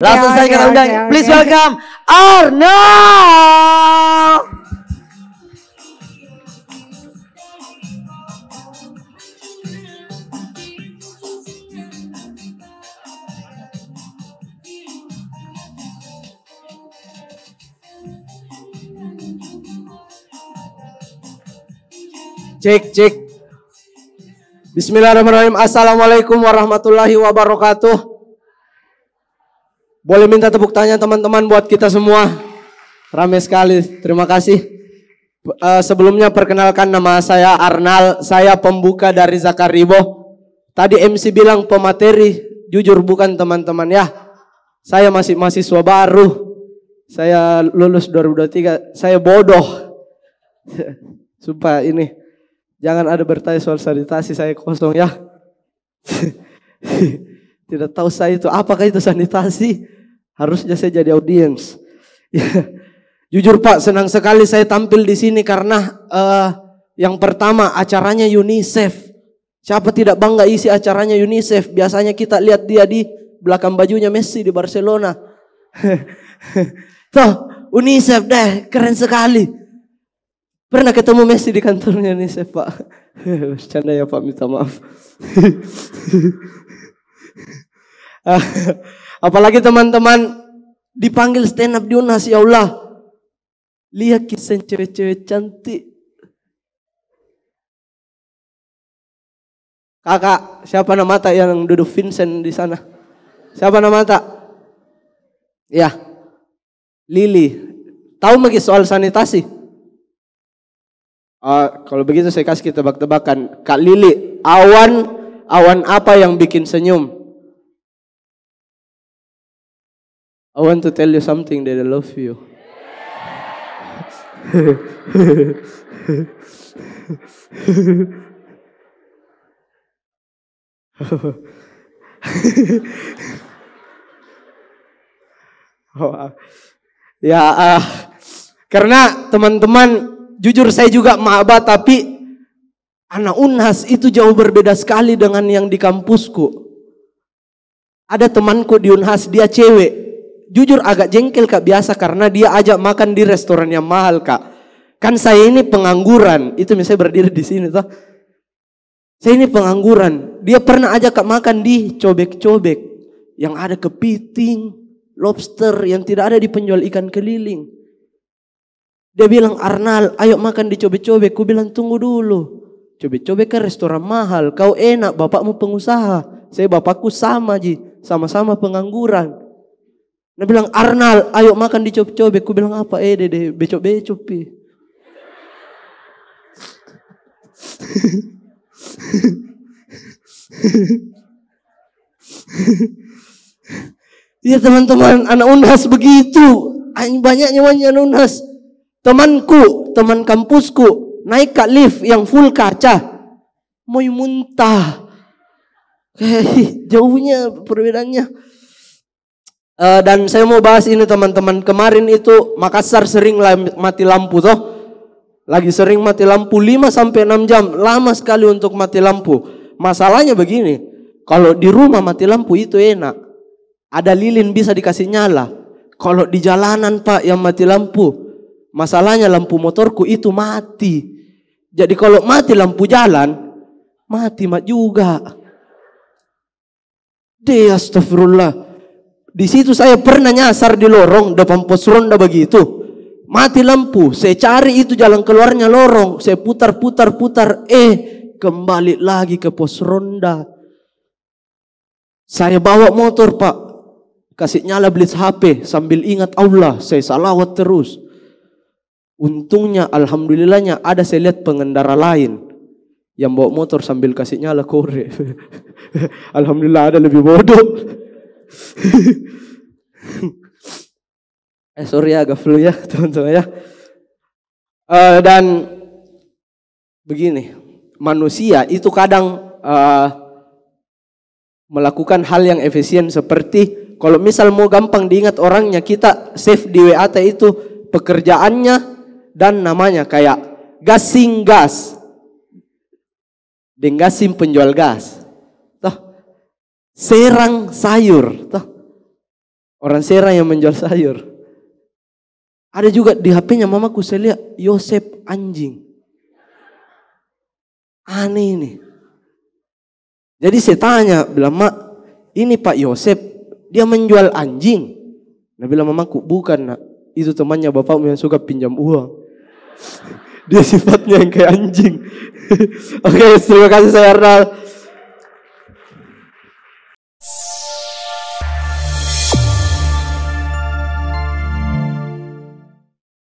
Langsung ya, saya kita ya, undang, ya, ya, please welcome Arnold. Cek, cek. Bismillahirrahmanirrahim. Assalamualaikum warahmatullahi wabarakatuh. Boleh minta tepuk tangan teman-teman buat kita semua. Rame sekali. Terima kasih. Uh, sebelumnya perkenalkan nama saya Arnal. Saya pembuka dari Zakaribo. Tadi MC bilang pemateri. Jujur bukan teman-teman ya. Saya masih mahasiswa baru. Saya lulus 2023. Saya bodoh. Sumpah ini. Jangan ada bertanya soal sanitasi saya kosong ya. Tidak tahu saya itu apakah itu sanitasi? Harusnya saya jadi audiens. Ya. Jujur Pak, senang sekali saya tampil di sini karena uh, yang pertama acaranya UNICEF. Siapa tidak bangga isi acaranya UNICEF? Biasanya kita lihat dia di belakang bajunya Messi di Barcelona. toh UNICEF deh, keren sekali. Pernah ketemu Messi di kantornya UNICEF, Pak. Bercanda ya, Pak, minta maaf. Apalagi teman-teman dipanggil stand up di UNAS ya Allah. Lihat kisah cewek-cewek cantik. Kakak, siapa nama tak yang duduk Vincent di sana? Siapa nama tak? Ya. Lili. Tahu lagi soal sanitasi? Uh, kalau begitu saya kasih kita tebak-tebakan. Kak Lili, awan awan apa yang bikin senyum? I want to tell you something that I love you. oh, ya, uh, karena teman-teman, jujur saya juga maba tapi anak unhas itu jauh berbeda sekali dengan yang di kampusku. Ada temanku di unhas, dia cewek, jujur agak jengkel kak biasa karena dia ajak makan di restoran yang mahal kak. Kan saya ini pengangguran, itu misalnya berdiri di sini toh. Saya ini pengangguran, dia pernah ajak kak makan di cobek-cobek yang ada kepiting, lobster yang tidak ada di penjual ikan keliling. Dia bilang, Arnal, ayo makan di cobek-cobek. Ku bilang, tunggu dulu. Cobek-cobek ke kan restoran mahal. Kau enak, bapakmu pengusaha. Saya bapakku sama, Ji. Sama-sama pengangguran. Dia bilang, Arnal, ayo makan di cobek-cobek. Aku bilang, apa? Eh, dede, becok-becok. Iya teman-teman, anak unhas begitu. Banyak anak unhas. Temanku, teman kampusku, naik ke lift yang full kaca. Mau muntah. Hei, jauhnya perbedaannya. Uh, dan saya mau bahas ini teman-teman. Kemarin itu Makassar sering mati lampu toh. Lagi sering mati lampu 5 sampai 6 jam. Lama sekali untuk mati lampu. Masalahnya begini. Kalau di rumah mati lampu itu enak. Ada lilin bisa dikasih nyala. Kalau di jalanan Pak yang mati lampu. Masalahnya lampu motorku itu mati. Jadi kalau mati lampu jalan, mati mat juga. astagfirullah. Di situ saya pernah nyasar di lorong depan pos ronda begitu. Mati lampu, saya cari itu jalan keluarnya lorong, saya putar-putar-putar, eh kembali lagi ke pos ronda. Saya bawa motor pak, kasih nyala blitz HP sambil ingat Allah, saya salawat terus. Untungnya alhamdulillahnya ada saya lihat pengendara lain yang bawa motor sambil kasih nyala kore. Alhamdulillah ada lebih bodoh. eh sorry ya agak flu ya teman-teman ya. Uh, dan begini, manusia itu kadang uh, melakukan hal yang efisien seperti kalau misal mau gampang diingat orangnya kita save di WAT itu pekerjaannya dan namanya kayak gasing gas. gasing penjual gas serang sayur. Tuh. Orang serang yang menjual sayur. Ada juga di HP-nya mamaku saya lihat Yosep anjing. Aneh ini. Jadi saya tanya, bilang, Mak, ini Pak Yosep, dia menjual anjing. Nah bilang mamaku, bukan nak. Itu temannya bapak yang suka pinjam uang. dia sifatnya yang kayak anjing. Oke, okay, terima kasih saya Arnal.